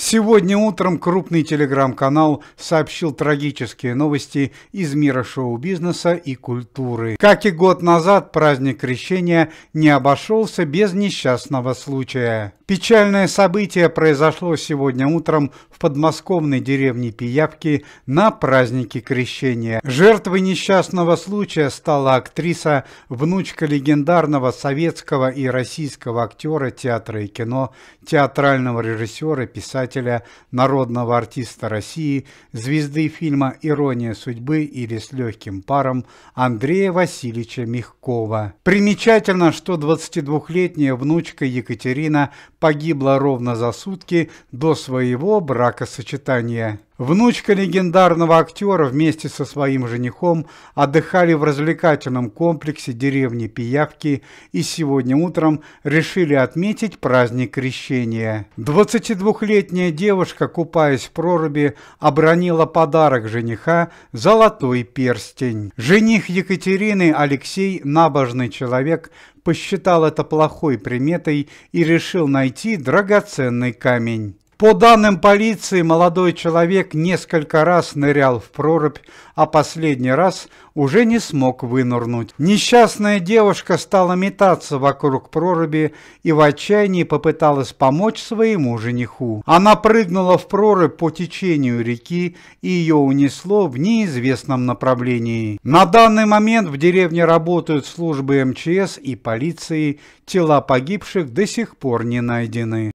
Сегодня утром крупный телеграм-канал сообщил трагические новости из мира шоу-бизнеса и культуры. Как и год назад, праздник Крещения не обошелся без несчастного случая. Печальное событие произошло сегодня утром в подмосковной деревне Пиявки на празднике Крещения. Жертвой несчастного случая стала актриса, внучка легендарного советского и российского актера театра и кино, театрального режиссера, писателя писателя, народного артиста России, звезды фильма «Ирония судьбы» или «С легким паром» Андрея Васильевича Мягкова. Примечательно, что 22-летняя внучка Екатерина погибла ровно за сутки до своего бракосочетания. Внучка легендарного актера вместе со своим женихом отдыхали в развлекательном комплексе деревни Пиявки и сегодня утром решили отметить праздник крещения. 22-летняя девушка, купаясь в проруби, обронила подарок жениха – золотой перстень. Жених Екатерины Алексей – набожный человек, посчитал это плохой приметой и решил найти драгоценный камень. По данным полиции, молодой человек несколько раз нырял в прорубь, а последний раз уже не смог вынырнуть. Несчастная девушка стала метаться вокруг проруби и в отчаянии попыталась помочь своему жениху. Она прыгнула в прорубь по течению реки и ее унесло в неизвестном направлении. На данный момент в деревне работают службы МЧС и полиции, тела погибших до сих пор не найдены.